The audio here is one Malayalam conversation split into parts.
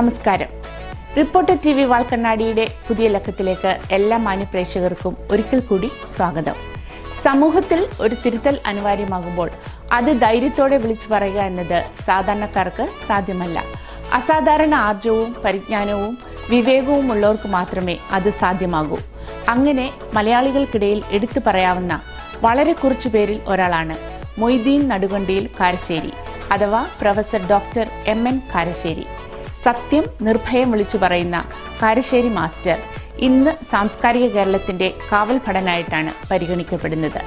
നമസ്കാരം റിപ്പോർട്ടർ ടി വി വാൽക്കണ്ണാടിയുടെ പുതിയ ലക്കത്തിലേക്ക് എല്ലാ മാന്യപ്രേക്ഷകർക്കും ഒരിക്കൽ കൂടി സ്വാഗതം സമൂഹത്തിൽ ഒരു തിരുത്തൽ അനിവാര്യമാകുമ്പോൾ അത് ധൈര്യത്തോടെ വിളിച്ചു പറയുക എന്നത് സാധാരണക്കാർക്ക് സാധ്യമല്ല അസാധാരണ ആർജവും പരിജ്ഞാനവും വിവേകവും ഉള്ളവർക്ക് മാത്രമേ അത് സാധ്യമാകൂ അങ്ങനെ മലയാളികൾക്കിടയിൽ എടുത്തു പറയാവുന്ന വളരെ കുറച്ചു പേരിൽ ഒരാളാണ് മൊയ്തീൻ നടുകണ്ടിയിൽ കാരശ്ശേരി അഥവാ professor doctor M N Karassery സത്യം നിർഭയം വിളിച്ചു പറയുന്ന കാരശ്ശേരി മാസ്റ്റർ ഇന്ന് സാംസ്കാരിക കേരളത്തിന്റെ കാവൽ ഭടനായിട്ടാണ് പരിഗണിക്കപ്പെടുന്നത്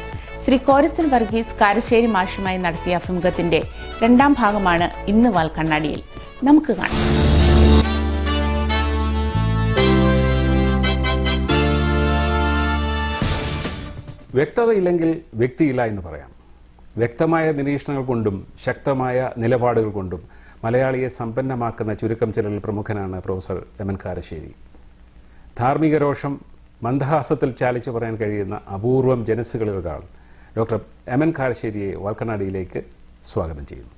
ശ്രീ കോരസൻ വർഗീസ് കാരശ്ശേരി മാഷുമായി നടത്തിയ അഭിമുഖത്തിന്റെ രണ്ടാം ഭാഗമാണ് ഇന്ന് വാൽ കണ്ണാടിയിൽ നമുക്ക് കാണാം വ്യക്തതയില്ലെങ്കിൽ വ്യക്തിയില്ല എന്ന് പറയാം വ്യക്തമായ നിരീക്ഷണങ്ങൾ കൊണ്ടും ശക്തമായ നിലപാടുകൾ കൊണ്ടും മലയാളിയെ സമ്പന്നമാക്കുന്ന ചുരുക്കം ചിലരിൽ പ്രമുഖനാണ് പ്രൊഫസർ എൻ കാരശ്ശേരി ധാർമ്മിക രോഷം മന്ദഹാസത്തിൽ ചാലിച്ചു പറയാൻ കഴിയുന്ന അപൂർവം ജനസുകളിൽ ഒരാൾ ഡോക്ടർ എൻ കാരശ്ശേരിയെ വാൽക്കണ്ണാടിയിലേക്ക് സ്വാഗതം ചെയ്യുന്നു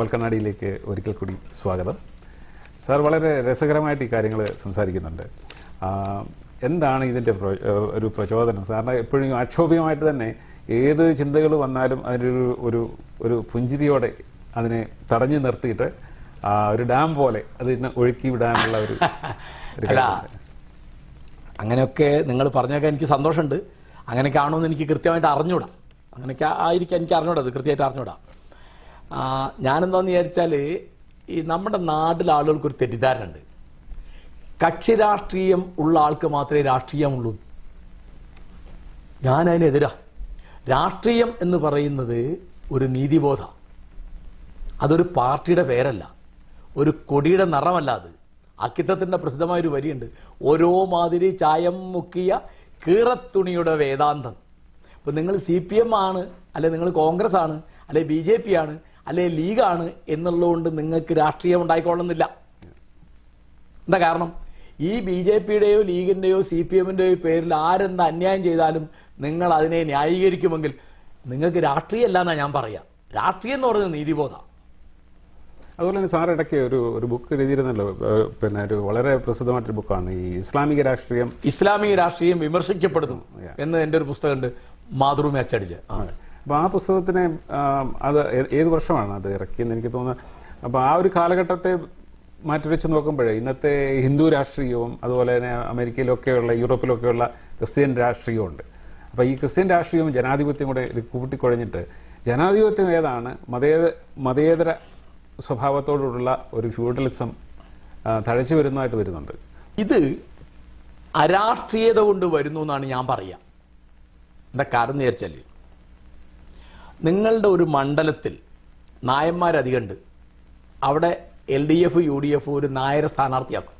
വൽക്കനാടിയിലേക്ക് ഒരിക്കൽ കൂടി സ്വാഗതം സാർ വളരെ രസകരമായിട്ട് ഈ കാര്യങ്ങൾ സംസാരിക്കുന്നുണ്ട് എന്താണ് ഇതിൻ്റെ ഒരു പ്രചോദനം സാറിന് എപ്പോഴും ആക്ഷോഭികമായിട്ട് തന്നെ ഏത് ചിന്തകൾ വന്നാലും അതിൻ്റെ ഒരു ഒരു പുഞ്ചിരിയോടെ അതിനെ തടഞ്ഞു നിർത്തിയിട്ട് ഒരു ഡാം പോലെ അത് ഒഴുക്കി വിടാനുള്ള ഒരു അങ്ങനെയൊക്കെ നിങ്ങൾ പറഞ്ഞൊക്കെ എനിക്ക് സന്തോഷമുണ്ട് അങ്ങനെയൊക്കെ ആണോന്ന് എനിക്ക് കൃത്യമായിട്ട് അറിഞ്ഞൂടാ അങ്ങനെയൊക്കെ ആയിരിക്കും എനിക്ക് അറിഞ്ഞൂടാ അത് കൃത്യമായിട്ട് അറിഞ്ഞൂടാ ഞാനെന്താന്ന് വിചാരിച്ചാൽ ഈ നമ്മുടെ നാട്ടിലെ ആളുകൾക്ക് ഒരു തെറ്റിദ്ധാരണയുണ്ട് കക്ഷി രാഷ്ട്രീയം ഉള്ള ആൾക്ക് മാത്രമേ രാഷ്ട്രീയമുള്ളൂ ഞാൻ രാഷ്ട്രീയം എന്ന് പറയുന്നത് ഒരു നീതിബോധം അതൊരു പാർട്ടിയുടെ പേരല്ല ഒരു കൊടിയുടെ നിറമല്ല അത് അക്കിത്തത്തിൻ്റെ പ്രസിദ്ധമായൊരു വരിയുണ്ട് ഓരോ മാതിരി ചായം മുക്കിയ കീറത്തുണിയുടെ വേദാന്തം ഇപ്പോൾ നിങ്ങൾ സി പി എം ആണ് അല്ലെ നിങ്ങൾ കോൺഗ്രസ് ആണ് അല്ലെ ബി ജെ പി ആണ് അല്ലെ ലീഗാണ് എന്നുള്ളതുകൊണ്ട് നിങ്ങൾക്ക് രാഷ്ട്രീയം ഉണ്ടായിക്കൊള്ളുന്നില്ല എന്താ കാരണം ഈ ബി ജെ പിയുടെയോ ലീഗിൻ്റെയോ സി പി എമ്മിൻ്റെയോ പേരിൽ ആരെന്ത് അന്യായം ചെയ്താലും നിങ്ങൾ അതിനെ ന്യായീകരിക്കുമെങ്കിൽ നിങ്ങൾക്ക് രാഷ്ട്രീയമല്ല എന്നാണ് ഞാൻ പറയുക രാഷ്ട്രീയം എന്ന് പറയുന്നത് നീതിബോധമാണ് അതുപോലെ തന്നെ സാർ ഇടയ്ക്ക് ഒരു ഒരു ബുക്ക് എഴുതിയിരുന്നല്ലോ പിന്നെ ഒരു വളരെ പ്രസിദ്ധമായിട്ടൊരു ബുക്കാണ് ഈ ഇസ്ലാമിക രാഷ്ട്രീയം ഇസ്ലാമിക രാഷ്ട്രീയം വിമർശിക്കപ്പെടുന്നു എന്ന് എന്റെ ഒരു പുസ്തകമുണ്ട് മാതൃഭൂമി അച്ചടിച്ച് അപ്പോൾ ആ പുസ്തകത്തിനെ അത് ഏത് വർഷമാണ് അത് ഇറക്കിയെന്ന് എനിക്ക് തോന്നുന്നത് അപ്പോൾ ആ ഒരു കാലഘട്ടത്തെ മാറ്റിവെച്ച് നോക്കുമ്പോഴേ ഇന്നത്തെ ഹിന്ദു രാഷ്ട്രീയവും അതുപോലെ തന്നെ അമേരിക്കയിലൊക്കെയുള്ള യൂറോപ്പിലൊക്കെയുള്ള ക്രിസ്ത്യൻ രാഷ്ട്രീയവും ഉണ്ട് അപ്പോൾ ഈ ക്രിസ്ത്യൻ രാഷ്ട്രീയവും ജനാധിപത്യം കൂടെ കൂട്ടിക്കൊഴിഞ്ഞിട്ട് ജനാധിപത്യം ഏതാണ് മതേതര മതേതര സ്വഭാവത്തോടുള്ള ഒരു ഫ്യൂഡലിസം തഴച്ചു വരുന്നതായിട്ട് വരുന്നുണ്ട് ഇത് അരാഷ്ട്രീയത കൊണ്ട് വരുന്നു എന്നാണ് ഞാൻ പറയുക എന്താ കാരണം വിചാരിച്ചാൽ നിങ്ങളുടെ ഒരു മണ്ഡലത്തിൽ നായന്മാരധികമുണ്ട് അവിടെ L D F U D F ഒരു നായരെ സ്ഥാനാർത്ഥിയാക്കും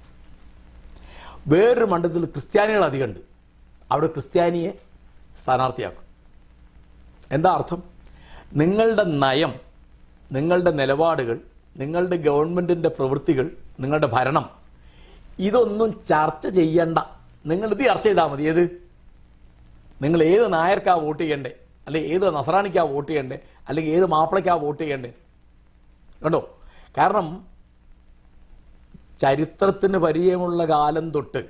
വേറൊരു മണ്ഡലത്തിൽ ക്രിസ്ത്യാനികൾ അധികമുണ്ട് അവിടെ ക്രിസ്ത്യാനിയെ സ്ഥാനാർത്ഥിയാക്കും എന്താ അർത്ഥം നിങ്ങളുടെ നയം നിങ്ങളുടെ നിലപാടുകൾ നിങ്ങളുടെ ഗവൺമെൻറ്റിൻ്റെ പ്രവൃത്തികൾ നിങ്ങളുടെ ഭരണം ഇതൊന്നും ചർച്ച ചെയ്യണ്ട നിങ്ങളിത് ചർച്ച ചെയ്താൽ മതി ഏത് നിങ്ങൾ ഏത് നായർക്കാ വോട്ട് ചെയ്യണ്ടേ അല്ലെങ്കിൽ ഏത് നസറാണിക്കാ വോട്ട് ചെയ്യണ്ടേ അല്ലെങ്കിൽ ഏത് മാപ്പിളയ്ക്കാ വോട്ട് ചെയ്യണ്ടേ കണ്ടോ കാരണം ചരിത്രത്തിന് പരിചയമുള്ള കാലം തൊട്ട്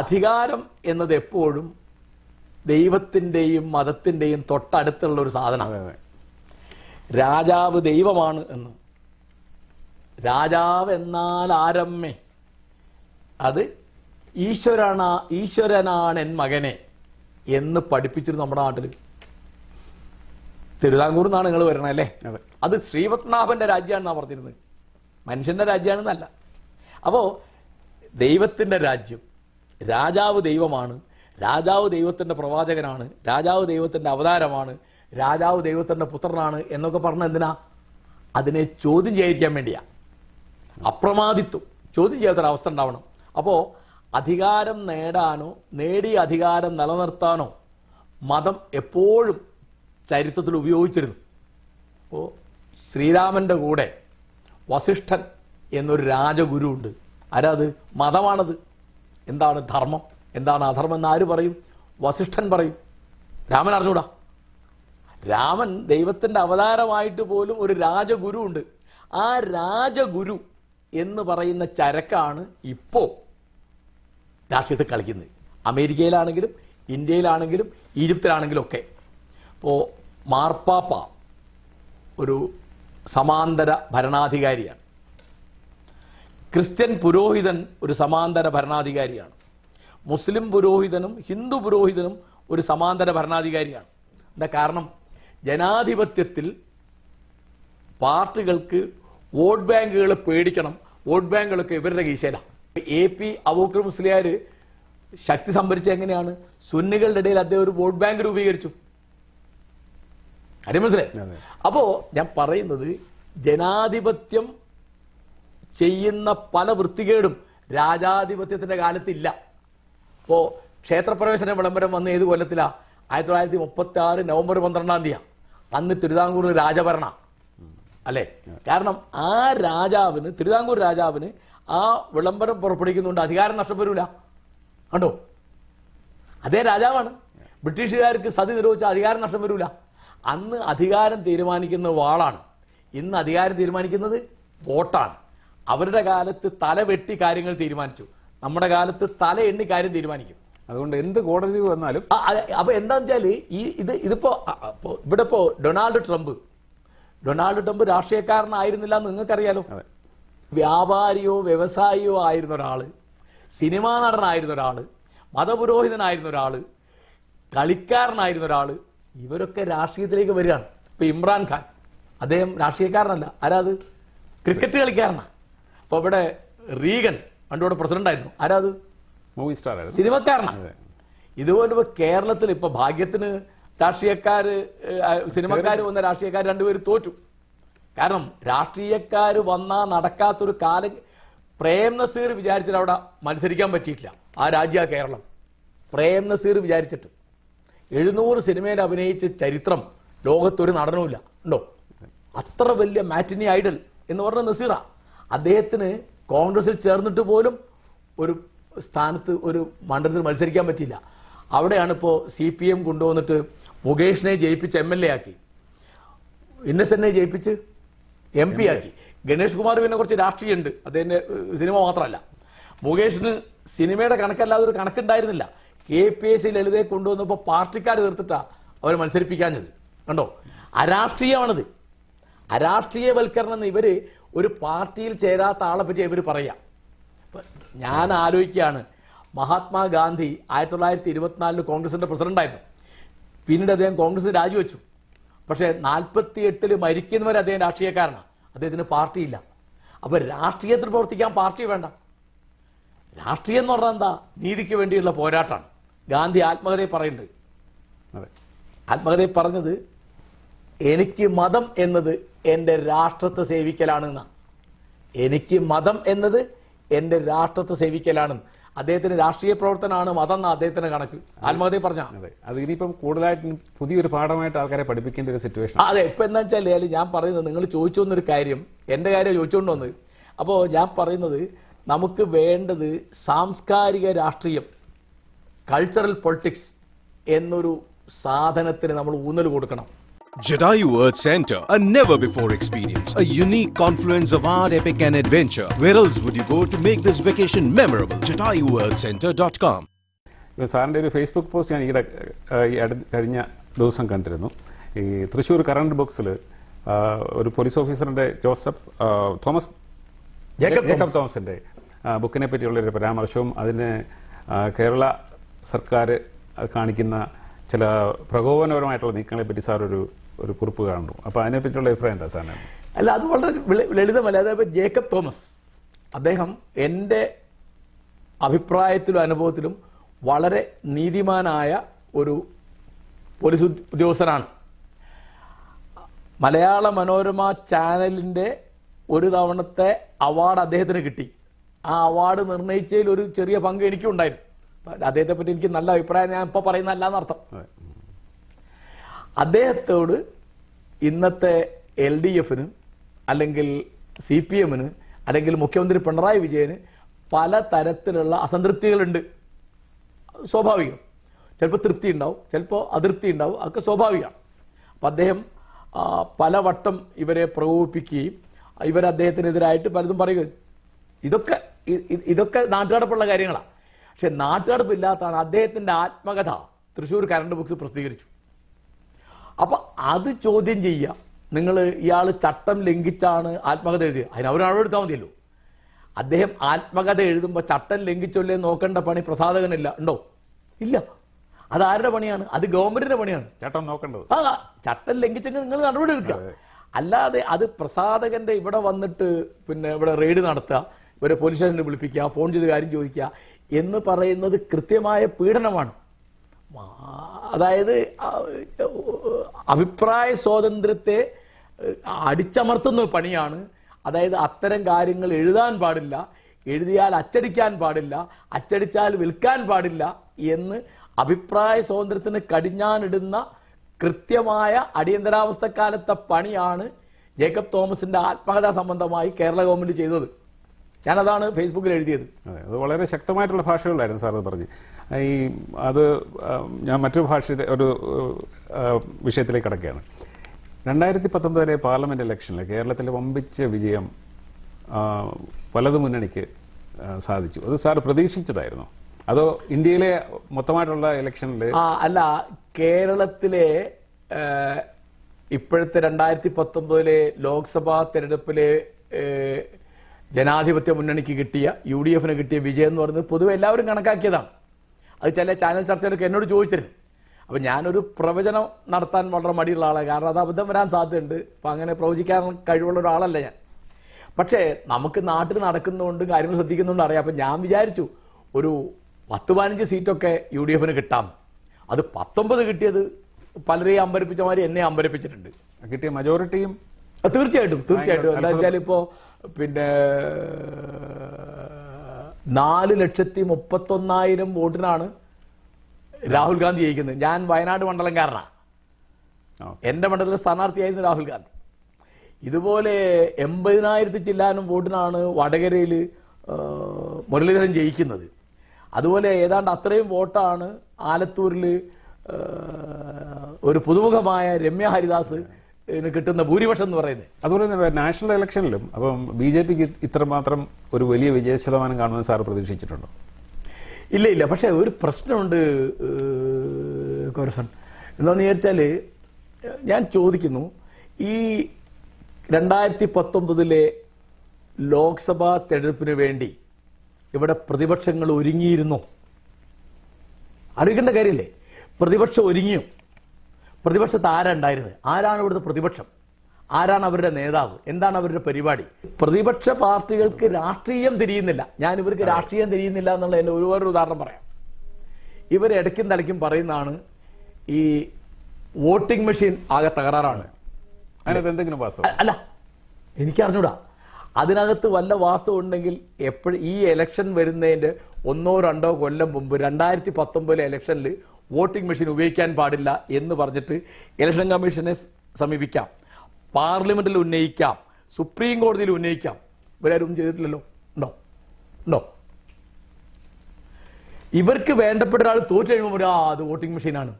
അധികാരം എന്നത് എപ്പോഴും ദൈവത്തിൻ്റെയും മതത്തിൻ്റെയും തൊട്ടടുത്തുള്ള ഒരു സാധനമാണ് രാജാവ് ദൈവമാണ് എന്ന് രാജാവ് എന്നാൽ ആരമ്മേ അത് ഈശ്വരണ ഈശ്വരനാണ് എൻ മകനെ എന്ന് പഠിപ്പിച്ചിരുന്നു നമ്മുടെ നാട്ടിൽ തിരുവിതാംകൂർ നിന്നാണ് നിങ്ങൾ വരണല്ലേ അല്ലേ അത് ശ്രീപത്മനാഭന്റെ രാജ്യമാണെന്നാണ് പറഞ്ഞിരുന്നത് മനുഷ്യന്റെ രാജ്യമാണെന്നല്ല അപ്പോൾ ദൈവത്തിന്റെ രാജ്യം രാജാവ് ദൈവമാണ് രാജാവ് ദൈവത്തിന്റെ പ്രവാചകനാണ് രാജാവ് ദൈവത്തിന്റെ അവതാരമാണ് രാജാവ് ദൈവത്തിന്റെ പുത്രനാണ് എന്നൊക്കെ പറഞ്ഞ എന്തിനാ അതിനെ ചോദ്യം ചെയ്യിക്കാൻ വേണ്ടിയാ അപ്രമാദിത്വം ചോദ്യം ചെയ്യാത്തൊരവസ്ഥ ഉണ്ടാവണം അപ്പോ അധികാരം നേടാനോ നേടിയ അധികാരം നിലനിർത്താനോ മതം എപ്പോഴും ചരിത്രത്തിൽ ഉപയോഗിച്ചിരുന്നു അപ്പോൾ ശ്രീരാമന്റെ കൂടെ വസിഷ്ഠൻ എന്നൊരു രാജഗുരു ഉണ്ട് ആരാത് മതമാണത് എന്താണ് ധർമ്മം എന്താണ് അധർമ്മം എന്ന് ആര് പറയും വസിഷ്ഠൻ പറയും രാമൻ അറിഞ്ഞൂടാ രാമൻ ദൈവത്തിൻ്റെ അവതാരമായിട്ട് പോലും ഒരു രാജഗുരു ഉണ്ട് ആ രാജഗുരു എന്ന് പറയുന്ന ചരക്കാണ് ഇപ്പോൾ രാഷ്ട്രീയത്തിൽ കളിക്കുന്നത് അമേരിക്കയിലാണെങ്കിലും ഇന്ത്യയിലാണെങ്കിലും ഈജിപ്തിലാണെങ്കിലും ഒക്കെ ഇപ്പോൾ മാർപ്പാപ്പ ഒരു സമാന്തര ഭരണാധികാരിയാണ് ക്രിസ്ത്യൻ പുരോഹിതൻ ഒരു സമാന്തര ഭരണാധികാരിയാണ് മുസ്ലിം പുരോഹിതനും ഹിന്ദു പുരോഹിതനും ഒരു സമാന്തര ഭരണാധികാരിയാണ് എന്താ കാരണം ജനാധിപത്യത്തിൽ പാർട്ടികൾക്ക് വോട്ട് ബാങ്കുകളെ പേടിക്കണം വോട്ട് ബാങ്കുകളൊക്കെ ഇവരുടെ കീശേല എ പി അബൂക്കർ മുസ്ലിയാർ ശക്തി സംഭരിച്ച എങ്ങനെയാണ് സുന്നികളുടെ ഇടയിൽ അദ്ദേഹം ഒരു വോട്ട് ബാങ്ക് രൂപീകരിച്ചു കാര്യം മനസ്സിലായി അപ്പോ ഞാൻ പറയുന്നത് ജനാധിപത്യം ചെയ്യുന്ന പല വൃത്തികേടും രാജാധിപത്യത്തിന്റെ കാലത്തില്ല അപ്പോ ക്ഷേത്രപ്രവേശന വിളംബരം വന്ന ഏത് കൊല്ലത്തിലാ ആയിരത്തി തൊള്ളായിരത്തി മുപ്പത്തി ആറ് നവംബർ പന്ത്രണ്ടാം തീയതിയാണ് അന്ന് തിരുവിതാംകൂർ രാജഭരണ അല്ലേ കാരണം ആ രാജാവിന് തിരുവിതാംകൂർ രാജാവിന് ആ വിളംബരം പുറപ്പെടുവിക്കുന്നുണ്ട് അധികാരം നഷ്ടപ്പെടില്ല കണ്ടോ അതേ രാജാവാണ് ബ്രിട്ടീഷുകാർക്ക് സതി നിരോധിച്ച അധികാരം നഷ്ടം അന്ന് അധികാരം തീരുമാനിക്കുന്ന വാളാണ് ഇന്ന് അധികാരം തീരുമാനിക്കുന്നത് വോട്ടാണ് അവരുടെ കാലത്ത് തല വെട്ടി കാര്യങ്ങൾ തീരുമാനിച്ചു നമ്മുടെ കാലത്ത് തല എണ്ണി കാര്യം തീരുമാനിക്കും അതുകൊണ്ട് എന്ത് കോടതി വന്നാലും അപ്പൊ എന്താന്ന് വെച്ചാൽ ഈ ഇത് ഇതിപ്പോ ഇവിടെ ഇപ്പോ ഡൊണാൾഡ് ട്രംപ് ഡൊണാൾഡ് ട്രംപ് രാഷ്ട്രീയക്കാരനായിരുന്നില്ല എന്ന് നിങ്ങൾക്കറിയാലോ വ്യാപാരിയോ വ്യവസായിയോ ആയിരുന്ന ഒരാള് സിനിമാ നടനായിരുന്ന ഒരാള് മതപുരോഹിതനായിരുന്ന ഒരാള് കളിക്കാരനായിരുന്ന ഒരാള് ഇവരൊക്കെ രാഷ്ട്രീയത്തിലേക്ക് വരികയാണ് ഇപ്പൊ ഇമ്രാൻഖാൻ അദ്ദേഹം രാഷ്ട്രീയക്കാരനല്ല ആരാത് ക്രിക്കറ്റ് കളിക്കാരനാ അപ്പോൾ ഇവിടെ റീഗൻ പണ്ടുകൂടെ പ്രസിഡന്റ് ആയിരുന്നു ആരാത് മൂവി സ്റ്റാർ സിനിമക്കാരനാണ് ഇതുപോലെ കേരളത്തിൽ ഇപ്പൊ ഭാഗ്യത്തിന് രാഷ്ട്രീയക്കാര് സിനിമക്കാര് വന്ന രാഷ്ട്രീയക്കാർ രണ്ടുപേരും തോറ്റു കാരണം രാഷ്ട്രീയക്കാർ വന്നാ നടക്കാത്തൊരു കാലം പ്രേം നസീർ വിചാരിച്ചിട്ട് അവിടെ മത്സരിക്കാൻ പറ്റിയിട്ടില്ല ആ രാജ്യ കേരളം പ്രേം നസീർ വിചാരിച്ചിട്ട് എഴുന്നൂറ് സിനിമയിൽ അഭിനയിച്ച ചരിത്രം ലോകത്തൊരു നടനുമില്ല ഉണ്ടോ അത്ര വലിയ മാറ്റിനി ഐഡൽ എന്ന് പറഞ്ഞ നസീറ അദ്ദേഹത്തിന് കോൺഗ്രസിൽ ചേർന്നിട്ട് പോലും ഒരു സ്ഥാനത്ത് ഒരു മണ്ഡലത്തിൽ മത്സരിക്കാൻ പറ്റിയില്ല അവിടെയാണ് ഇപ്പോൾ സി പി എം കൊണ്ടുവന്നിട്ട് മുകേഷിനെ ജയിപ്പിച്ച് എം എൽ എ ആക്കി ഇന്നസെന്റിനെ ജയിപ്പിച്ച് എം പി ആക്കി ഗണേഷ് കുമാർ പിന്നെ കുറച്ച് ഉണ്ട് അദ്ദേഹത്തിന്റെ സിനിമ മാത്രമല്ല മുകേഷിന് സിനിമയുടെ കണക്കല്ലാതെ ഒരു കണക്കുണ്ടായിരുന്നില്ല കെ പി എസ് സി ലളിതയെ കൊണ്ടുവന്നപ്പോൾ പാർട്ടിക്കാർ തീർത്തിട്ടാണ് അവർ മത്സരിപ്പിക്കാഞ്ഞത് കണ്ടോ അരാഷ്ട്രീയമാണത് അരാഷ്ട്രീയവൽക്കരണം എന്ന് ഇവര് ഒരു പാർട്ടിയിൽ ചേരാത്ത ആളെ പറ്റി ഇവർ പറയാം ഞാൻ ആലോചിക്കുകയാണ് മഹാത്മാഗാന്ധി ആയിരത്തി തൊള്ളായിരത്തി ഇരുപത്തിനാലിൽ കോൺഗ്രസിൻ്റെ പ്രസിഡന്റായിരുന്നു പിന്നീട് അദ്ദേഹം കോൺഗ്രസ് രാജിവെച്ചു പക്ഷേ നാൽപ്പത്തി എട്ടിൽ മരിക്കുന്നവരെ അദ്ദേഹം രാഷ്ട്രീയക്കാരനാണ് അദ്ദേഹത്തിന് പാർട്ടിയില്ല അപ്പോൾ രാഷ്ട്രീയത്തിൽ പ്രവർത്തിക്കാൻ പാർട്ടി വേണ്ട രാഷ്ട്രീയം എന്ന് പറഞ്ഞാൽ എന്താ നീതിക്ക് വേണ്ടിയുള്ള പോരാട്ടമാണ് ഗാന്ധി ആത്മകഥയെ പറയുന്നുണ്ട് ആത്മകഥയെ പറഞ്ഞത് എനിക്ക് മതം എന്നത് എൻ്റെ രാഷ്ട്രത്തെ സേവിക്കലാണെന്നാണ് എനിക്ക് മതം എന്നത് എന്റെ രാഷ്ട്രത്തെ സേവിക്കലാണ് അദ്ദേഹത്തിന്റെ രാഷ്ട്രീയ പ്രവർത്തനമാണ് മതം അദ്ദേഹത്തിന്റെ കണക്ക് ആത്മഹത്യ പറഞ്ഞ അതെ അത് ഇനിയിപ്പം കൂടുതലായിട്ട് പുതിയൊരു പാഠമായിട്ട് ആൾക്കാരെ പഠിപ്പിക്കേണ്ട ഒരു സിറ്റുവേഷൻ അതെ ഇപ്പൊ എന്താ വെച്ചാൽ ഞാൻ പറയുന്നത് നിങ്ങൾ ചോദിച്ചു വന്നൊരു കാര്യം എന്റെ കാര്യം ചോദിച്ചുകൊണ്ട് വന്നത് അപ്പോൾ ഞാൻ പറയുന്നത് നമുക്ക് വേണ്ടത് സാംസ്കാരിക രാഷ്ട്രീയം കൾച്ചറൽ പൊളിറ്റിക്സ് എന്നൊരു സാധനത്തിന് നമ്മൾ ഊന്നൽ കൊടുക്കണം Jadayu World Center, a never-before experience, a unique confluence of art, epic and adventure. Where else would you go to make this vacation memorable? JadayuEarthCenter.com സാറിൻ്റെ ഒരു ഫേസ്ബുക്ക് പോസ്റ്റ് ഞാൻ ഈയിടെ കഴിഞ്ഞ ദിവസം കണ്ടിരുന്നു ഈ തൃശ്ശൂർ കറണ്ട് ബോക്സിൽ ഒരു പോലീസ് ഓഫീസറിൻ്റെ ജോസഫ് തോമസ് ജേക്കബ് തോമസിൻ്റെ ബുക്കിനെ പറ്റിയുള്ള ഒരു പരാമർശവും അതിന് കേരള സർക്കാർ കാണിക്കുന്ന ചില പ്രകോപനപരമായിട്ടുള്ള നീക്കങ്ങളെ പറ്റി സാർ ഒരു ഒരു കുറിപ്പ് കാണുന്നു അപ്പോൾ അതിനെപ്പറ്റിയുള്ള അഭിപ്രായം എന്താ സാറിന് അല്ല അത് വളരെ ലളിതമല്ല അതായത് ജേക്കബ് തോമസ് അദ്ദേഹം എൻ്റെ അഭിപ്രായത്തിലും അനുഭവത്തിലും വളരെ നീതിമാനായ ഒരു പോലീസ് ഉദ്യോഗസ്ഥനാണ് മലയാള മനോരമ ചാനലിൻ്റെ ഒരു തവണത്തെ അവാർഡ് അദ്ദേഹത്തിന് കിട്ടി ആ അവാർഡ് നിർണയിച്ചതിൽ ഒരു ചെറിയ പങ്ക് എനിക്കും ഉണ്ടായിരുന്നു അദ്ദേഹത്തെ പറ്റി എനിക്ക് നല്ല അഭിപ്രായം ഞാൻ ഇപ്പോൾ പറയുന്നതല്ല എന്നർത്ഥം അദ്ദേഹത്തോട് ഇന്നത്തെ എൽ ഡി എഫിന് അല്ലെങ്കിൽ സി പി എമ്മിന് അല്ലെങ്കിൽ മുഖ്യമന്ത്രി പിണറായി വിജയന് പല തരത്തിലുള്ള അസംതൃപ്തികളുണ്ട് സ്വാഭാവികം ചിലപ്പോൾ തൃപ്തി ഉണ്ടാവും ചിലപ്പോൾ അതൃപ്തി ഉണ്ടാവും അതൊക്കെ സ്വാഭാവികമാണ് അപ്പം അദ്ദേഹം പലവട്ടം ഇവരെ പ്രകോപിപ്പിക്കുകയും ഇവർ അദ്ദേഹത്തിനെതിരായിട്ട് പലതും പറയുകയും ഇതൊക്കെ ഇതൊക്കെ നാട്ടുകടപ്പുള്ള കാര്യങ്ങളാണ് പക്ഷെ നാട്ടുകടപ്പില്ലാത്തതാണ് അദ്ദേഹത്തിൻ്റെ ആത്മകഥ തൃശ്ശൂർ കരണ്ട് ബുക്സ് പ്രസിദ്ധീകരിച്ചു അപ്പോൾ അത് ചോദ്യം ചെയ്യുക നിങ്ങൾ ഇയാൾ ചട്ടം ലംഘിച്ചാണ് ആത്മകഥ എഴുതിയത് അതിന് അവരവിടെ എടുത്താൽ മതിയല്ലോ അദ്ദേഹം ആത്മകഥ എഴുതുമ്പോൾ ചട്ടം ലംഘിച്ചല്ലേ നോക്കേണ്ട പണി പ്രസാധകനില്ല ഉണ്ടോ ഇല്ല അത് ആരുടെ പണിയാണ് അത് ഗവൺമെന്റിന്റെ പണിയാണ് ചട്ടം നോക്കേണ്ടത് ആ ചട്ടം ലംഘിച്ചെങ്കിൽ നിങ്ങൾ നടപടി എടുക്കുക അല്ലാതെ അത് പ്രസാധകന്റെ ഇവിടെ വന്നിട്ട് പിന്നെ ഇവിടെ റെയ്ഡ് നടത്തുക ഇവരെ പോലീസ് സ്റ്റേഷനിൽ വിളിപ്പിക്കുക ഫോൺ ചെയ്ത് കാര്യം ചോദിക്കുക എന്ന് പറയുന്നത് കൃത്യമായ പീഡനമാണ് അതായത് അഭിപ്രായ സ്വാതന്ത്ര്യത്തെ അടിച്ചമർത്തുന്ന പണിയാണ് അതായത് അത്തരം കാര്യങ്ങൾ എഴുതാൻ പാടില്ല എഴുതിയാൽ അച്ചടിക്കാൻ പാടില്ല അച്ചടിച്ചാൽ വിൽക്കാൻ പാടില്ല എന്ന് അഭിപ്രായ സ്വാതന്ത്ര്യത്തിന് കടിഞ്ഞാനിടുന്ന കൃത്യമായ അടിയന്തരാവസ്ഥക്കാലത്തെ പണിയാണ് ജേക്കബ് തോമസിന്റെ ആത്മകഥാ സംബന്ധമായി കേരള ഗവൺമെന്റ് ചെയ്തത് ഞാനതാണ് ഫേസ്ബുക്കിൽ എഴുതിയത് അതെ അത് വളരെ ശക്തമായിട്ടുള്ള ഭാഷകളിലായിരുന്നു സാർ അത് പറഞ്ഞു ഈ അത് ഞാൻ മറ്റൊരു ഭാഷ ഒരു വിഷയത്തിലേക്ക് കിടക്കുകയാണ് രണ്ടായിരത്തി പത്തൊമ്പതിലെ പാർലമെന്റ് ഇലക്ഷനിൽ കേരളത്തിലെ വമ്പിച്ച വിജയം വലതു മുന്നണിക്ക് സാധിച്ചു അത് സാർ പ്രതീക്ഷിച്ചതായിരുന്നു അതോ ഇന്ത്യയിലെ മൊത്തമായിട്ടുള്ള ഇലക്ഷനിൽ അല്ല കേരളത്തിലെ ഇപ്പോഴത്തെ രണ്ടായിരത്തി പത്തൊമ്പതിലെ ലോക്സഭാ തെരഞ്ഞെടുപ്പിലെ ജനാധിപത്യ മുന്നണിക്ക് കിട്ടിയ യു ഡി എഫിന് കിട്ടിയ വിജയം എന്ന് പറയുന്നത് പൊതുവെ എല്ലാവരും കണക്കാക്കിയതാണ് അത് ചില ചാനൽ ചർച്ചകളൊക്കെ എന്നോട് ചോദിച്ചിരുന്നു അപ്പം ഞാനൊരു പ്രവചനം നടത്താൻ വളരെ മടിയുള്ള ആളാണ് കാരണം അത് അബദ്ധം വരാൻ സാധ്യതയുണ്ട് അപ്പം അങ്ങനെ പ്രവചിക്കാൻ കഴിവുള്ള ഒരാളല്ല ഞാൻ പക്ഷേ നമുക്ക് നാട്ടിൽ നടക്കുന്നതുകൊണ്ട് കാര്യങ്ങൾ ശ്രദ്ധിക്കുന്നതുകൊണ്ട് അറിയാം അപ്പം ഞാൻ വിചാരിച്ചു ഒരു പത്ത് പതിനഞ്ച് സീറ്റൊക്കെ യു ഡി എഫിന് കിട്ടാം അത് പത്തൊമ്പത് കിട്ടിയത് പലരെയും അമ്പരപ്പിച്ചമാര് എന്നെ അമ്പരപ്പിച്ചിട്ടുണ്ട് കിട്ടിയ മജോറിറ്റിയും തീർച്ചയായിട്ടും തീർച്ചയായിട്ടും എന്താ വെച്ചാൽ ഇപ്പോൾ പിന്നെ നാല് ലക്ഷത്തി മുപ്പത്തൊന്നായിരം വോട്ടിനാണ് രാഹുൽ ഗാന്ധി ജയിക്കുന്നത് ഞാൻ വയനാട് മണ്ഡലംകാരനാ എന്റെ മണ്ഡലത്തിലെ സ്ഥാനാർത്ഥിയായിരുന്നു രാഹുൽ ഗാന്ധി ഇതുപോലെ എൺപതിനായിരത്തി ചില്ലാനും വോട്ടിനാണ് വടകരയിൽ മുരളീധരൻ ജയിക്കുന്നത് അതുപോലെ ഏതാണ്ട് അത്രയും വോട്ടാണ് ആലത്തൂരിൽ ഒരു പുതുമുഖമായ രമ്യ ഹരിദാസ് കിട്ടുന്ന ഭൂരിപക്ഷം എന്ന് പറയുന്നത് അതുപോലെ തന്നെ നാഷണൽ ഇലക്ഷനിലും അപ്പം ബി ജെ പിക്ക് ഇത്രമാത്രം ഒരു വലിയ വിജയ ശതമാനം കാണുമെന്ന് സാർ പ്രതീക്ഷിച്ചിട്ടുണ്ടോ ഇല്ല ഇല്ല പക്ഷേ ഒരു പ്രശ്നമുണ്ട് കോരസൺ എന്താണെന്ന് വിചാരിച്ചാൽ ഞാൻ ചോദിക്കുന്നു ഈ രണ്ടായിരത്തി പത്തൊമ്പതിലെ ലോക്സഭാ തെരഞ്ഞെടുപ്പിന് വേണ്ടി ഇവിടെ പ്രതിപക്ഷങ്ങൾ ഒരുങ്ങിയിരുന്നു അറിയിക്കേണ്ട കാര്യമില്ലേ പ്രതിപക്ഷം ഒരുങ്ങിയോ പ്രതിപക്ഷത്ത് ആരുണ്ടായിരുന്നത് ആരാണ് ഇവിടുത്തെ പ്രതിപക്ഷം ആരാണ് അവരുടെ നേതാവ് എന്താണ് അവരുടെ പരിപാടി പ്രതിപക്ഷ പാർട്ടികൾക്ക് രാഷ്ട്രീയം തിരിയുന്നില്ല ഞാൻ ഇവർക്ക് രാഷ്ട്രീയം തിരിയുന്നില്ല എന്നുള്ള എന്റെ ഒരുപാട് ഉദാഹരണം പറയാം ഇവർ ഇടയ്ക്കും തലയ്ക്കും പറയുന്നതാണ് ഈ വോട്ടിംഗ് മെഷീൻ ആകെ തകരാറാണ് എന്തെങ്കിലും അല്ല എനിക്കറിഞ്ഞൂടാ അതിനകത്ത് വല്ല വാസ്തു ഉണ്ടെങ്കിൽ എപ്പോഴും ഈ ഇലക്ഷൻ വരുന്നതിന്റെ ഒന്നോ രണ്ടോ കൊല്ലം മുമ്പ് രണ്ടായിരത്തി പത്തൊമ്പതിലെ ഇലക്ഷനിൽ വോട്ടിംഗ് മെഷീൻ ഉപയോഗിക്കാൻ പാടില്ല എന്ന് പറഞ്ഞിട്ട് ഇലക്ഷൻ കമ്മീഷനെ സമീപിക്കാം പാർലമെന്റിൽ ഉന്നയിക്കാം സുപ്രീം കോടതിയിൽ ഉന്നയിക്കാം ഇവരാരും ചെയ്തിട്ടില്ലല്ലോ ഉണ്ടോ ഉണ്ടോ ഇവർക്ക് വേണ്ടപ്പെട്ട ഒരാൾ തോറ്റു കഴിയുമ്പോൾ ആ അത് വോട്ടിംഗ് മെഷീനാണ്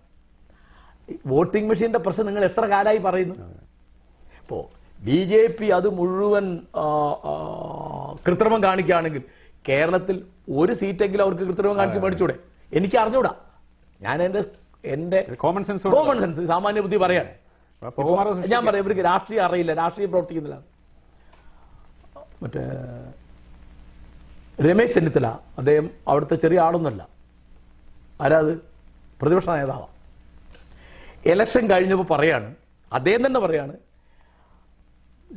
വോട്ടിംഗ് മെഷീന്റെ പ്രശ്നം നിങ്ങൾ എത്ര കാലമായി പറയുന്നു ഇപ്പോ ബി ജെ പി അത് മുഴുവൻ കൃത്രിമം കാണിക്കുകയാണെങ്കിൽ കേരളത്തിൽ ഒരു സീറ്റെങ്കിലും അവർക്ക് കൃത്രിമം കാണിച്ച് മേടിച്ചൂടെ എനിക്ക് അറിഞ്ഞൂടാ ഞാൻ എൻ്റെ എന്റെ കോമൺ സെൻസ് കോമൺ സെൻസ് സാമാന്യ ബുദ്ധി പറയാൻ ഞാൻ പറയാം ഇവർക്ക് രാഷ്ട്രീയം അറിയില്ല രാഷ്ട്രീയം പ്രവർത്തിക്കുന്നില്ല മറ്റേ രമേശ് ചെന്നിത്തല അദ്ദേഹം അവിടുത്തെ ചെറിയ ആളൊന്നുമല്ല ആരാത് പ്രതിപക്ഷ നേതാവാണ് എലക്ഷൻ കഴിഞ്ഞപ്പോൾ പറയാണ് അദ്ദേഹം തന്നെ പറയാണ്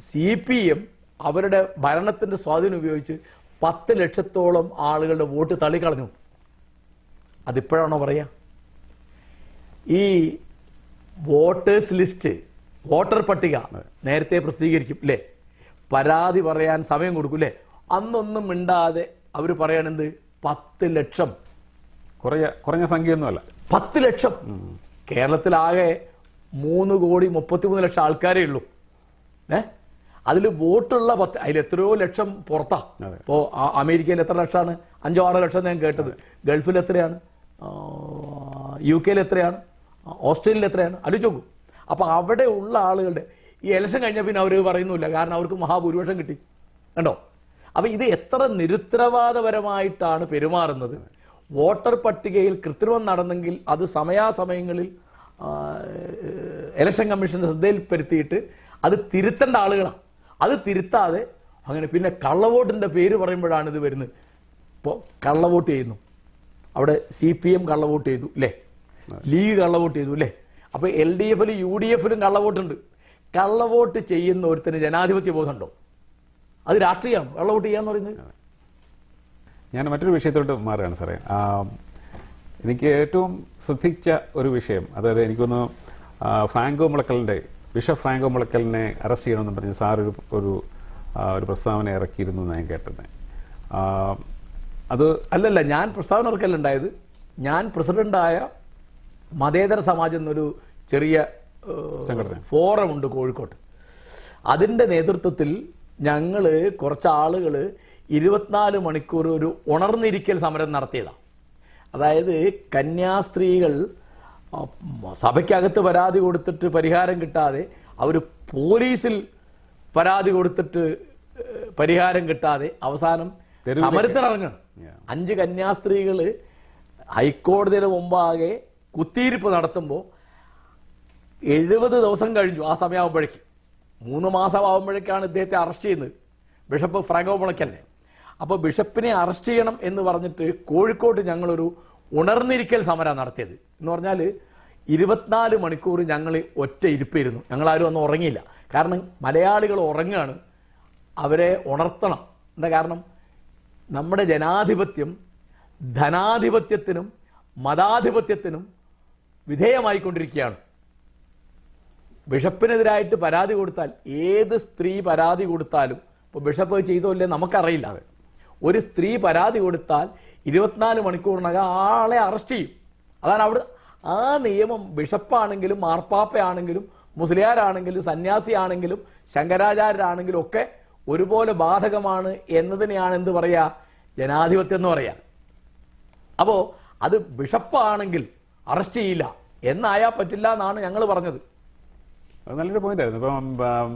സി പി എം അവരുടെ ഭരണത്തിൻ്റെ സ്വാധീനം ഉപയോഗിച്ച് പത്ത് ലക്ഷത്തോളം ആളുകളുടെ വോട്ട് തള്ളിക്കളഞ്ഞു അതിപ്പോഴാണോ പറയുക ഈ വോട്ടേഴ്സ് ലിസ്റ്റ് വോട്ടർ പട്ടിക നേരത്തെ പ്രസിദ്ധീകരിക്കും അല്ലേ പരാതി പറയാൻ സമയം കൊടുക്കും അല്ലേ അന്നൊന്നും മിണ്ടാതെ അവർ പറയണെന്ത് പത്ത് ലക്ഷം കുറഞ്ഞ കുറഞ്ഞ സംഖ്യയൊന്നുമല്ല പത്ത് ലക്ഷം കേരളത്തിലാകെ മൂന്ന് കോടി മുപ്പത്തിമൂന്ന് ലക്ഷം ആൾക്കാരേ ഉള്ളൂ ഏ അതിൽ വോട്ടുള്ള പത്ത് അതിൽ എത്രയോ ലക്ഷം പുറത്താ ഇപ്പോൾ അമേരിക്കയിൽ എത്ര ലക്ഷമാണ് അഞ്ചോ ആറോ ലക്ഷം ഞാൻ കേട്ടത് ഗൾഫിൽ എത്രയാണ് യു കെയിൽ എത്രയാണ് ഓസ്ട്രേലിയയിൽ എത്രയാണ് അടിച്ചോക്കൂ അപ്പോൾ അവിടെ ഉള്ള ആളുകളുടെ ഈ ഇലക്ഷൻ കഴിഞ്ഞ പിന്നെ അവർ പറയുന്നില്ല കാരണം അവർക്ക് മഹാഭൂരിപക്ഷം കിട്ടി കണ്ടോ അപ്പോൾ ഇത് എത്ര നിരുത്തരവാദപരമായിട്ടാണ് പെരുമാറുന്നത് വോട്ടർ പട്ടികയിൽ കൃത്രിമം നടന്നെങ്കിൽ അത് സമയാസമയങ്ങളിൽ ഇലക്ഷൻ കമ്മീഷൻ്റെ ശ്രദ്ധയിൽപ്പെടുത്തിയിട്ട് അത് തിരുത്തേണ്ട ആളുകളാണ് അത് തിരുത്താതെ അങ്ങനെ പിന്നെ കള്ളവോട്ടിൻ്റെ പേര് പറയുമ്പോഴാണ് ഇത് വരുന്നത് ഇപ്പോൾ കള്ളവോട്ട് ചെയ്യുന്നു അവിടെ സി പി എം കള്ളവോട്ട് ചെയ്തു അല്ലേ ലീഗ് കള്ളവോട്ട് ചെയ്തു അല്ലേ അപ്പോൾ എൽ ഡി എഫിലും യു ഡി എഫിലും കള്ളവോട്ടുണ്ട് കള്ളവോട്ട് ചെയ്യുന്ന ഒരുത്തിന് ജനാധിപത്യ ബോധമുണ്ടോ അത് രാഷ്ട്രീയമാണ് കള്ളവോട്ട് ചെയ്യാന്ന് പറയുന്നത് ഞാൻ മറ്റൊരു വിഷയത്തോട്ട് മാറുകയാണ് സാറേ എനിക്ക് ഏറ്റവും ശ്രദ്ധിച്ച ഒരു വിഷയം അതായത് എനിക്കൊന്ന് ഫ്രാങ്കോ മുളക്കലിന്റെ ബിഷപ്പ് ഫ്രാങ്കോ മുളക്കലിനെ അറസ്റ്റ് ചെയ്യണമെന്ന് പറഞ്ഞ് സാർ ഒരു ഒരു ഒരു പ്രസ്താവന ഇറക്കിയിരുന്നു ഞാൻ കേട്ടത് അത് അല്ലല്ല ഞാൻ പ്രസ്താവന ഇറക്കലുണ്ടായത് ഞാൻ പ്രസിഡന്റായ മതേതര സമാജം എന്നൊരു ചെറിയ ഫോറം ഉണ്ട് കോഴിക്കോട്ട് അതിൻ്റെ നേതൃത്വത്തിൽ ഞങ്ങൾ കുറച്ച് ആളുകൾ ഇരുപത്തിനാല് മണിക്കൂർ ഒരു ഉണർന്നിരിക്കൽ സമരം നടത്തിയതാണ് അതായത് കന്യാസ്ത്രീകൾ സഭയ്ക്കകത്ത് പരാതി കൊടുത്തിട്ട് പരിഹാരം കിട്ടാതെ അവർ പോലീസിൽ പരാതി കൊടുത്തിട്ട് പരിഹാരം കിട്ടാതെ അവസാനം സമരത്തിനിറങ്ങണം അഞ്ച് കന്യാസ്ത്രീകൾ ഹൈക്കോടതിയുടെ മുമ്പാകെ കുത്തിയിരിപ്പ് നടത്തുമ്പോൾ എഴുപത് ദിവസം കഴിഞ്ഞു ആ സമയമാകുമ്പോഴേക്ക് മൂന്ന് മാസമാകുമ്പോഴേക്കാണ് ഇദ്ദേഹത്തെ അറസ്റ്റ് ചെയ്യുന്നത് ബിഷപ്പ് ഫ്രാങ്കോ മുളയ്ക്കല്ലേ അപ്പോൾ ബിഷപ്പിനെ അറസ്റ്റ് ചെയ്യണം എന്ന് പറഞ്ഞിട്ട് കോഴിക്കോട്ട് ഞങ്ങളൊരു ഉണർന്നിരിക്കൽ സമരം നടത്തിയത് എന്ന് പറഞ്ഞാൽ ഇരുപത്തിനാല് മണിക്കൂർ ഞങ്ങൾ ഒറ്റ ഇരിപ്പായിരുന്നു ഞങ്ങളാരും ഒന്നും ഉറങ്ങിയില്ല കാരണം മലയാളികൾ ഉറങ്ങുകയാണ് അവരെ ഉണർത്തണം എന്താ കാരണം നമ്മുടെ ജനാധിപത്യം ധനാധിപത്യത്തിനും മതാധിപത്യത്തിനും വിധേയമായിക്കൊണ്ടിരിക്കുകയാണ് ബിഷപ്പിനെതിരായിട്ട് പരാതി കൊടുത്താൽ ഏത് സ്ത്രീ പരാതി കൊടുത്താലും ഇപ്പോൾ ബിഷപ്പ് ചെയ്തോ ഇല്ലേ നമുക്കറിയില്ല അത് ഒരു സ്ത്രീ പരാതി കൊടുത്താൽ ഇരുപത്തിനാല് മണിക്കൂറിനകം ആളെ അറസ്റ്റ് ചെയ്യും അതാണ് അവിടെ ആ നിയമം ബിഷപ്പാണെങ്കിലും മാർപ്പാപ്പയാണെങ്കിലും മുസ്ലിയാരാണെങ്കിലും സന്യാസിയാണെങ്കിലും ശങ്കരാചാര്യരാണെങ്കിലും ഒക്കെ ഒരുപോലെ ബാധകമാണ് എന്നതിനെയാണ് എന്ത് പറയുക ജനാധിപത്യം എന്ന് പറയുക അപ്പോൾ അത് ബിഷപ്പാണെങ്കിൽ അറസ്റ്റ് ചെയ്യില്ല എന്നായാ പറ്റില്ല എന്നാണ് ഞങ്ങൾ പറഞ്ഞത് നല്ലൊരു പോയിന്റ് ആയിരുന്നു ഇപ്പം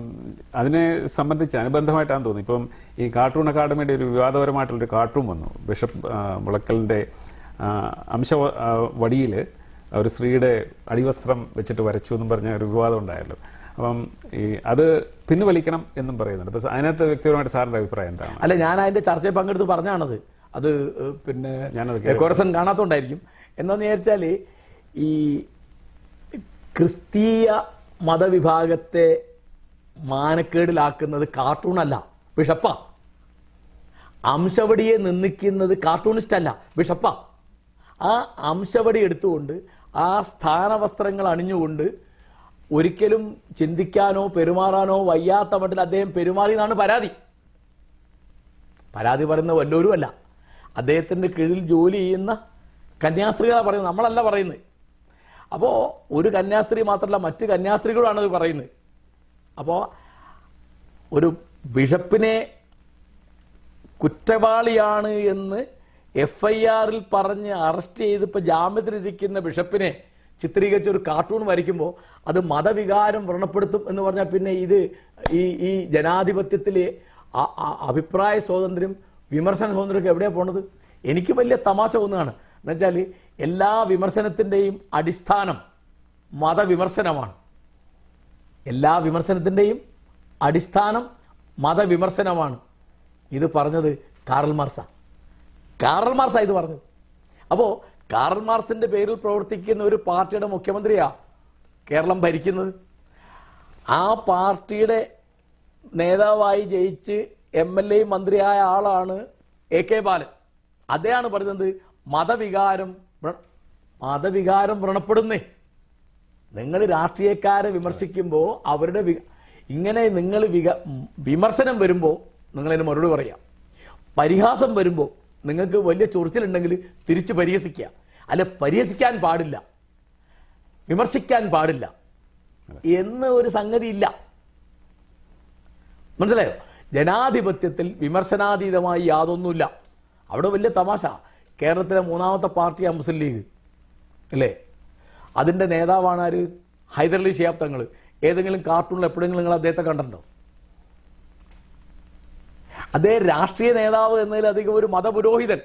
അതിനെ സംബന്ധിച്ച് അനുബന്ധമായിട്ടാണ് തോന്നി ഇപ്പം ഈ കാർട്ടൂൺ അക്കാഡമിയുടെ ഒരു വിവാദപരമായിട്ടുള്ളൊരു കാർട്ടൂൺ വന്നു ബിഷപ്പ് മുളക്കലിന്റെ അംശ വടിയിൽ ഒരു സ്ത്രീയുടെ അടിവസ്ത്രം വെച്ചിട്ട് വരച്ചു എന്നും പറഞ്ഞ ഒരു വിവാദം ഉണ്ടായല്ലോ അപ്പം ഈ അത് പിൻവലിക്കണം എന്നും പറയുന്നുണ്ട് പക്ഷെ അതിനകത്ത് വ്യക്തിപരമായിട്ട് സാറിന്റെ അഭിപ്രായം എന്താണ് അല്ല ഞാൻ അതിന്റെ ചർച്ചയിൽ പങ്കെടുത്ത് പറഞ്ഞാണത് അത് പിന്നെ കോറസൺ കാണാത്തോണ്ടായിരിക്കും എന്താന്ന് വിചാരിച്ചാല് ഈ ക്രിസ്തീയ മതവിഭാഗത്തെ മാനക്കേടിലാക്കുന്നത് കാർട്ടൂണല്ല ബിഷപ്പ അംശവടിയെ നിന്ദിക്കുന്നത് കാർട്ടൂണിസ്റ്റ് അല്ല ബിഷപ്പ ആ അംശവടി എടുത്തുകൊണ്ട് ആ സ്ഥാനവസ്ത്രങ്ങൾ അണിഞ്ഞുകൊണ്ട് ഒരിക്കലും ചിന്തിക്കാനോ പെരുമാറാനോ വയ്യാത്ത മട്ടിൽ അദ്ദേഹം പെരുമാറി എന്നാണ് പരാതി പരാതി പറയുന്ന വല്ലോരുമല്ല അദ്ദേഹത്തിൻ്റെ കീഴിൽ ജോലി ചെയ്യുന്ന കന്യാസ്ത്രീകളാണ് പറയുന്നത് നമ്മളല്ല പറയുന്നത് അപ്പോ ഒരു കന്യാസ്ത്രീ മാത്രമല്ല മറ്റു കന്യാസ്ത്രീകളാണ് അത് പറയുന്നത് അപ്പോ ഒരു ബിഷപ്പിനെ കുറ്റവാളിയാണ് എന്ന് എഫ് ഐ ആറിൽ പറഞ്ഞ് അറസ്റ്റ് ചെയ്തിപ്പോൾ ജാമ്യത്തിലിരിക്കുന്ന ബിഷപ്പിനെ ചിത്രീകരിച്ച ഒരു കാർട്ടൂൺ വരയ്ക്കുമ്പോൾ അത് മതവികാരം വ്രണപ്പെടുത്തും എന്ന് പറഞ്ഞാൽ പിന്നെ ഇത് ഈ ഈ ജനാധിപത്യത്തിലെ അഭിപ്രായ സ്വാതന്ത്ര്യം വിമർശന ഒക്കെ എവിടെയാണ് പോണത് എനിക്ക് വലിയ തമാശ ഒന്നാണ് എന്നുവെച്ചാൽ എല്ലാ വിമർശനത്തിൻ്റെയും അടിസ്ഥാനം മതവിമർശനമാണ് എല്ലാ വിമർശനത്തിൻ്റെയും അടിസ്ഥാനം മതവിമർശനമാണ് ഇത് പറഞ്ഞത് കാറൽ മാർസ കാറൽ മാർസ ഇത് പറഞ്ഞത് അപ്പോൾ കാറൽ മാർസിൻ്റെ പേരിൽ പ്രവർത്തിക്കുന്ന ഒരു പാർട്ടിയുടെ മുഖ്യമന്ത്രിയാണ് കേരളം ഭരിക്കുന്നത് ആ പാർട്ടിയുടെ നേതാവായി ജയിച്ച് എം എൽ എയും മന്ത്രിയായ ആളാണ് എ കെ ബാലൻ അദ്ദേഹമാണ് പറഞ്ഞത് മതവികാരം മതവികാരം വ്രണപ്പെടുന്നേ നിങ്ങൾ രാഷ്ട്രീയക്കാരെ വിമർശിക്കുമ്പോൾ അവരുടെ ഇങ്ങനെ നിങ്ങൾ വിമർശനം വരുമ്പോൾ നിങ്ങളതിന് മറുപടി പറയാം പരിഹാസം വരുമ്പോൾ നിങ്ങൾക്ക് വലിയ ചൊറിച്ചിലുണ്ടെങ്കിൽ തിരിച്ച് പരിഹസിക്കുക അല്ല പരിഹസിക്കാൻ പാടില്ല വിമർശിക്കാൻ പാടില്ല എന്ന ഒരു സംഗതി ഇല്ല മനസ്സിലായോ ജനാധിപത്യത്തിൽ വിമർശനാതീതമായി യാതൊന്നുമില്ല അവിടെ വലിയ തമാശ കേരളത്തിലെ മൂന്നാമത്തെ പാർട്ടിയാണ് മുസ്ലിം ലീഗ് അല്ലേ അതിൻ്റെ നേതാവാണ് ആര് ഹൈദരലി ഷിയാബ് തങ്ങൾ ഏതെങ്കിലും കാർട്ടൂണിൽ എപ്പോഴെങ്കിലും നിങ്ങൾ അദ്ദേഹത്തെ കണ്ടിട്ടുണ്ടോ അദ്ദേഹം രാഷ്ട്രീയ നേതാവ് എന്നതിലധികം ഒരു മതപുരോഹിതൻ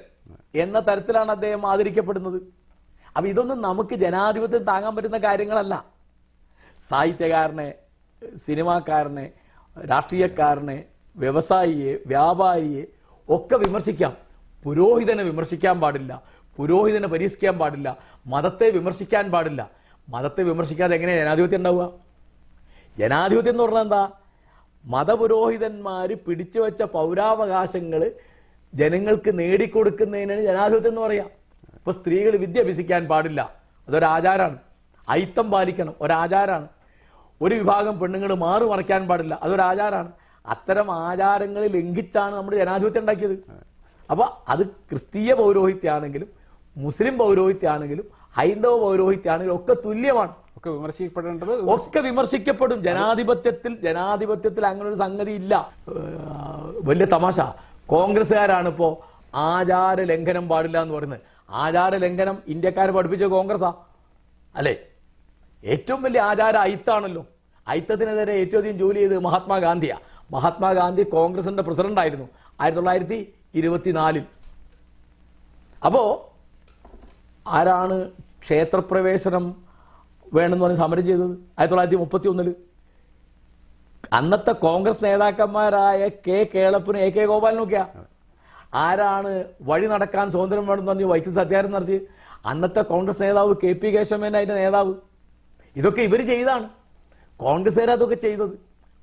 എന്ന തരത്തിലാണ് അദ്ദേഹം ആദരിക്കപ്പെടുന്നത് അപ്പം ഇതൊന്നും നമുക്ക് ജനാധിപത്യം താങ്ങാൻ പറ്റുന്ന കാര്യങ്ങളല്ല സാഹിത്യകാരനെ സിനിമാക്കാരനെ രാഷ്ട്രീയക്കാരനെ വ്യവസായിയെ വ്യാപാരിയെ ഒക്കെ വിമർശിക്കാം പുരോഹിതനെ വിമർശിക്കാൻ പാടില്ല പുരോഹിതനെ പരീക്ഷിക്കാൻ പാടില്ല മതത്തെ വിമർശിക്കാൻ പാടില്ല മതത്തെ വിമർശിക്കാതെ എങ്ങനെയാണ് ജനാധിപത്യം ഉണ്ടാവുക ജനാധിപത്യം എന്ന് പറഞ്ഞാൽ എന്താ മതപുരോഹിതന്മാർ പിടിച്ചു വെച്ച പൗരാവകാശങ്ങൾ ജനങ്ങൾക്ക് നേടിക്കൊടുക്കുന്നതിനാണ് ജനാധിപത്യം എന്ന് പറയാം ഇപ്പൊ സ്ത്രീകൾ വിദ്യ അഭ്യസിക്കാൻ പാടില്ല അതൊരാചാരമാണ് ഐത്തം പാലിക്കണം ഒരാചാരമാണ് ഒരു വിഭാഗം പെണ്ണുങ്ങൾ മാറു മറയ്ക്കാൻ പാടില്ല അതൊരാചാരമാണ് അത്തരം ആചാരങ്ങളെ ലംഘിച്ചാണ് നമ്മുടെ ജനാധിപത്യം ഉണ്ടാക്കിയത് അപ്പോൾ അത് ക്രിസ്തീയ പൗരോഹിത്യാണെങ്കിലും മുസ്ലിം പൗരോഹിത്യാണെങ്കിലും ഹൈന്ദവ പൗരോഹിത്യാണെങ്കിലും ഒക്കെ തുല്യമാണ് ഒക്കെ വിമർശിക്കപ്പെടേണ്ടത് ഒക്കെ വിമർശിക്കപ്പെടും ജനാധിപത്യത്തിൽ ജനാധിപത്യത്തിൽ അങ്ങനെ ഒരു സംഗതി ഇല്ല വലിയ തമാശ കോൺഗ്രസ്സുകാരാണ് ഇപ്പോ ആചാര ലംഘനം പാടില്ല എന്ന് പറയുന്നത് ആചാര ലംഘനം ഇന്ത്യക്കാരെ പഠിപ്പിച്ച കോൺഗ്രസ്സാ അല്ലേ ഏറ്റവും വലിയ ആചാര അയിത്താണല്ലോ അയിത്തത്തിനെതിരെ ഏറ്റവും അധികം ജോലി ചെയ്ത് മഹാത്മാഗാന്ധിയാണ് മഹാത്മാഗാന്ധി കോൺഗ്രസിന്റെ പ്രസിഡന്റ് ആയിരുന്നു ആയിരത്തി തൊള്ളായിരത്തി ഇരുപത്തിനാലിൽ അപ്പോ ആരാണ് ക്ഷേത്രപ്രവേശനം വേണമെന്ന് പറഞ്ഞ് സമരം ചെയ്തത് ആയിരത്തി തൊള്ളായിരത്തി മുപ്പത്തി ഒന്നില് അന്നത്തെ കോൺഗ്രസ് നേതാക്കന്മാരായ കെ കേളപ്പനും എ കെ ഗോപാലിനൊക്കെയാ ആരാണ് വഴി നടക്കാൻ സ്വാതന്ത്ര്യം വേണമെന്ന് പറഞ്ഞ് വൈക്കം സത്യാഗ്രഹം നടത്തി അന്നത്തെ കോൺഗ്രസ് നേതാവ് കെ പി കേശവമേന അതിന്റെ നേതാവ് ഇതൊക്കെ ഇവർ ചെയ്താണ് കോൺഗ്രസ് അതൊക്കെ ചെയ്തത്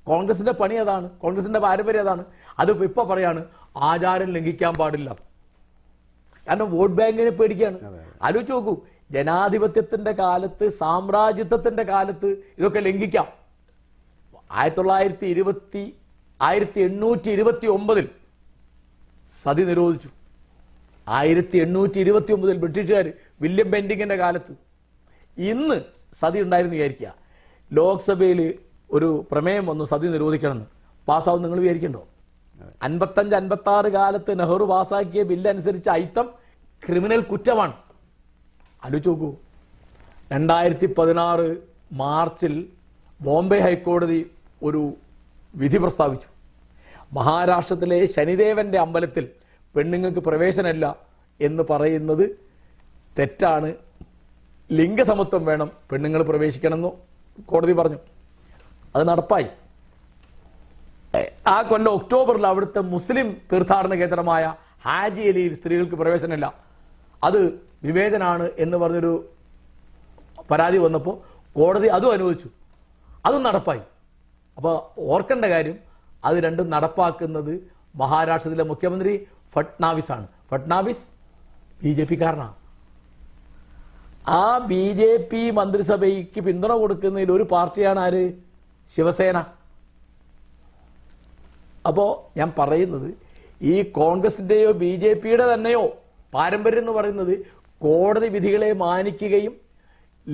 കോൺഗ്രസിന്റെ പണി അതാണ് കോൺഗ്രസിന്റെ പാരമ്പര്യം അതാണ് അത് ഇപ്പൊ പറയാണ് ആചാരം ലംഘിക്കാൻ പാടില്ല കാരണം വോട്ട് ബാങ്കിനെ പേടിക്കുകയാണ് ആലോചിച്ച് നോക്കൂ ജനാധിപത്യത്തിന്റെ കാലത്ത് സാമ്രാജ്യത്വത്തിന്റെ കാലത്ത് ഇതൊക്കെ ലംഘിക്കാം ആയിരത്തി തൊള്ളായിരത്തി ഇരുപത്തി ആയിരത്തി എണ്ണൂറ്റി ഇരുപത്തി ഒമ്പതിൽ സതി നിരോധിച്ചു ആയിരത്തി എണ്ണൂറ്റി ഇരുപത്തി ഒമ്പതിൽ ബ്രിട്ടീഷുകാർ വില്യം ബെൻഡിങ്ങിന്റെ കാലത്ത് ഇന്ന് സതി ഉണ്ടായിരുന്നു വിചാരിക്കുക ലോക്സഭയിൽ ഒരു പ്രമേയം വന്നു സതി നിരോധിക്കണമെന്ന് പാസ്സാവും നിങ്ങൾ വിചാരിക്കണ്ടോ അൻപത്തഞ്ച് അൻപത്തി ആറ് കാലത്ത് നെഹ്റു പാസാക്കിയ ബില്ലനുസരിച്ച് അയിത്തം ക്രിമിനൽ കുറ്റമാണ് ആലോചിച്ച് നോക്കൂ രണ്ടായിരത്തി പതിനാറ് മാർച്ചിൽ ബോംബെ ഹൈക്കോടതി ഒരു വിധി പ്രസ്താവിച്ചു മഹാരാഷ്ട്രത്തിലെ ശനിദേവന്റെ അമ്പലത്തിൽ പെണ്ണുങ്ങൾക്ക് പ്രവേശനമില്ല എന്ന് പറയുന്നത് തെറ്റാണ് ലിംഗസമത്വം വേണം പെണ്ണുങ്ങൾ പ്രവേശിക്കണമെന്ന് കോടതി പറഞ്ഞു അത് നടപ്പായി ആ കൊല്ലം ഒക്ടോബറിൽ അവിടുത്തെ മുസ്ലിം തീർത്ഥാടന കേന്ദ്രമായ ഹാജി അലിയിൽ സ്ത്രീകൾക്ക് പ്രവേശനമില്ല അത് വിവേചനാണ് എന്ന് പറഞ്ഞൊരു പരാതി വന്നപ്പോൾ കോടതി അതും അനുവദിച്ചു അതും നടപ്പായി അപ്പോൾ ഓർക്കേണ്ട കാര്യം അത് രണ്ടും നടപ്പാക്കുന്നത് മഹാരാഷ്ട്രത്തിലെ മുഖ്യമന്ത്രി ഫട്നാവിസ് ആണ് ഫട്നാവിസ് ബി ജെ പിക്കാരനാണ് ആ ബി ജെ പി മന്ത്രിസഭയ്ക്ക് പിന്തുണ കൊടുക്കുന്നതിൽ ഒരു പാർട്ടിയാണ് ആര് ശിവസേന അപ്പോൾ ഞാൻ പറയുന്നത് ഈ കോൺഗ്രസിൻ്റെയോ ബി ജെ പിയുടെ തന്നെയോ പാരമ്പര്യം എന്ന് പറയുന്നത് കോടതി വിധികളെ മാനിക്കുകയും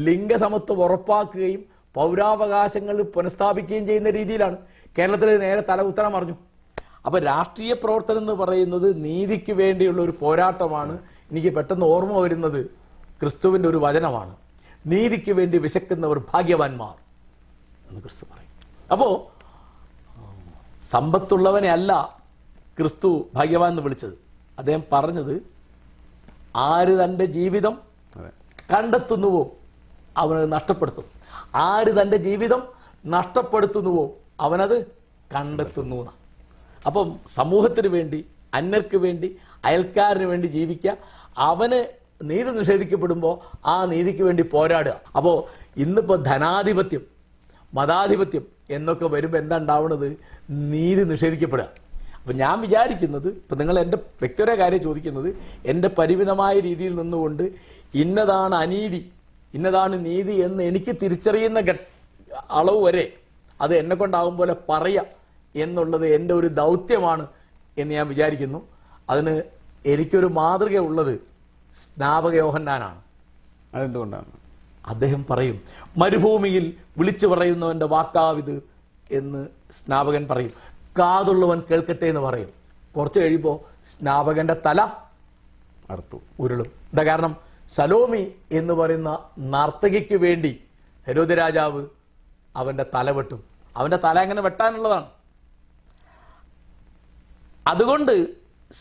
ലിംഗസമത്വം ഉറപ്പാക്കുകയും പൗരാവകാശങ്ങൾ പുനഃസ്ഥാപിക്കുകയും ചെയ്യുന്ന രീതിയിലാണ് കേരളത്തിൽ നേരെ തല ഉത്തരം പറഞ്ഞു അപ്പോൾ രാഷ്ട്രീയ പ്രവർത്തനം എന്ന് പറയുന്നത് നീതിക്ക് വേണ്ടിയുള്ള ഒരു പോരാട്ടമാണ് എനിക്ക് പെട്ടെന്ന് ഓർമ്മ വരുന്നത് ക്രിസ്തുവിൻ്റെ ഒരു വചനമാണ് നീതിക്ക് വേണ്ടി വിശക്കുന്നവർ ഭാഗ്യവാന്മാർ എന്ന് ക്രിസ്തു പറയും അപ്പോൾ സമ്പത്തുള്ളവനെ അല്ല ക്രിസ്തു ഭാഗ്യവാൻ എന്ന് വിളിച്ചത് അദ്ദേഹം പറഞ്ഞത് ആര് തൻ്റെ ജീവിതം കണ്ടെത്തുന്നുവോ അവനത് നഷ്ടപ്പെടുത്തും ആര് തൻ്റെ ജീവിതം നഷ്ടപ്പെടുത്തുന്നുവോ അവനത് കണ്ടെത്തുന്നു അപ്പം സമൂഹത്തിന് വേണ്ടി അന്യർക്ക് വേണ്ടി അയൽക്കാരന് വേണ്ടി ജീവിക്കുക അവന് നീതി നിഷേധിക്കപ്പെടുമ്പോൾ ആ നീതിക്ക് വേണ്ടി പോരാടുക അപ്പോൾ ഇന്നിപ്പോൾ ധനാധിപത്യം മതാധിപത്യം എന്നൊക്കെ വരുമ്പോൾ എന്താ ഉണ്ടാവുന്നത് നീതി നിഷേധിക്കപ്പെടുക അപ്പം ഞാൻ വിചാരിക്കുന്നത് ഇപ്പം നിങ്ങൾ എൻ്റെ വ്യക്തിപരമായ കാര്യം ചോദിക്കുന്നത് എൻ്റെ പരിമിതമായ രീതിയിൽ നിന്നുകൊണ്ട് ഇന്നതാണ് അനീതി ഇന്നതാണ് നീതി എന്ന് എനിക്ക് തിരിച്ചറിയുന്ന അളവ് വരെ അത് എന്നെ കൊണ്ടാകും പോലെ പറയുക എന്നുള്ളത് എൻ്റെ ഒരു ദൗത്യമാണ് എന്ന് ഞാൻ വിചാരിക്കുന്നു അതിന് എനിക്കൊരു മാതൃക ഉള്ളത് സ്നാപകയോഹന്നാനാണ് അതെന്തുകൊണ്ടാണ് അദ്ദേഹം പറയും മരുഭൂമിയിൽ വിളിച്ചു പറയുന്നവൻ്റെ വാക്കാവിത് എന്ന് സ്നാപകൻ പറയും കാതുള്ളവൻ കേൾക്കട്ടെ എന്ന് പറയും കുറച്ച് കഴിയുമ്പോൾ സ്നാപകന്റെ തല അടുത്തു ഉരുളും എന്താ കാരണം സലോമി എന്ന് പറയുന്ന നർത്തകിക്ക് വേണ്ടി ഹരോദ രാജാവ് അവന്റെ തല വെട്ടും അവന്റെ തല അങ്ങനെ വെട്ടാനുള്ളതാണ് അതുകൊണ്ട്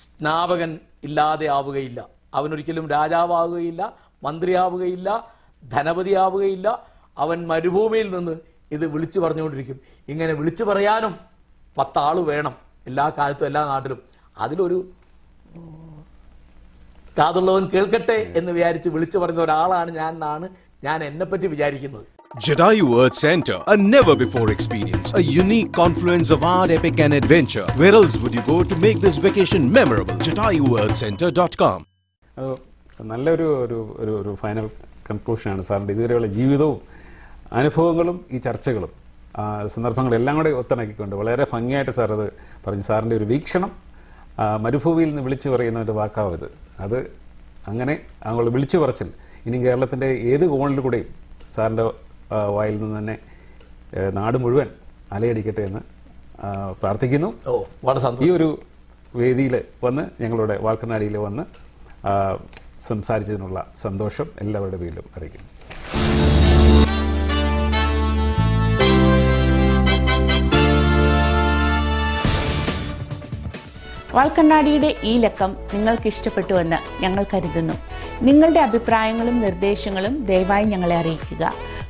സ്നാപകൻ ഇല്ലാതെ ആവുകയില്ല അവനൊരിക്കലും രാജാവാകുകയില്ല മന്ത്രിയാവുകയില്ല ധനപതിയാവുകയില്ല അവൻ മരുഭൂമിയിൽ നിന്ന് ഇത് വിളിച്ചു പറഞ്ഞുകൊണ്ടിരിക്കും ഇങ്ങനെ വിളിച്ചു പറയാനും പത്താള് വേണം എല്ലാ കാലത്തും എല്ലാ നാട്ടിലും അതിലൊരു കാതുള്ളവൻ കേൾക്കട്ടെ എന്ന് വിചാരിച്ച് വിളിച്ചു പറഞ്ഞ ഒരാളാണ് ഞാൻ എന്നാണ് ഞാൻ എന്നെ പറ്റി വിചാരിക്കുന്നത് Jedi World Center, a never before experience, a unique confluence of art, epic and adventure. Where else would you go to make this vacation memorable? JadayuEarthCenter.com നല്ലൊരു ഒരു ഒരു ഫൈനൽ കൺക്ലൂഷനാണ് സാറിൻ്റെ ഇതുവരെയുള്ള ജീവിതവും അനുഭവങ്ങളും ഈ ചർച്ചകളും സന്ദർഭങ്ങളെല്ലാം കൂടെ ഒത്തിണക്കിക്കൊണ്ട് വളരെ ഭംഗിയായിട്ട് സാർ അത് പറഞ്ഞു സാറിൻ്റെ ഒരു വീക്ഷണം മരുഭൂമിയിൽ നിന്ന് വിളിച്ചു പറയുന്ന ഒരു വാക്കാവ് ഇത് അത് അങ്ങനെ അങ്ങോട്ട് വിളിച്ചു പറച്ചിൽ ഇനി കേരളത്തിൻ്റെ ഏത് കോണിൽ കൂടെയും സാറിൻ്റെ വായിൽ നിന്ന് തന്നെ നാട് മുഴുവൻ അലയടിക്കട്ടെ എന്ന് പ്രാർത്ഥിക്കുന്നു ഈ ഒരു വേദിയിൽ വന്ന് ഞങ്ങളുടെ വാൾക്കനാടിയിൽ വന്ന് സംസാരിച്ചതിനുള്ള സന്തോഷം എല്ലാവരുടെ പേരിലും അറിയിക്കുന്നു വാൽക്കണ്ണാടിയുടെ ഈ ലക്കം നിങ്ങൾക്ക് ഇഷ്ടപ്പെട്ടുവെന്ന് ഞങ്ങൾ കരുതുന്നു നിങ്ങളുടെ അഭിപ്രായങ്ങളും നിർദ്ദേശങ്ങളും ദയവായി ഞങ്ങളെ അറിയിക്കുക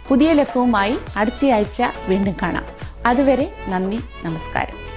പുതിയ ലക്കവുമായി അടുത്തയാഴ്ച വീണ്ടും കാണാം അതുവരെ നന്ദി നമസ്കാരം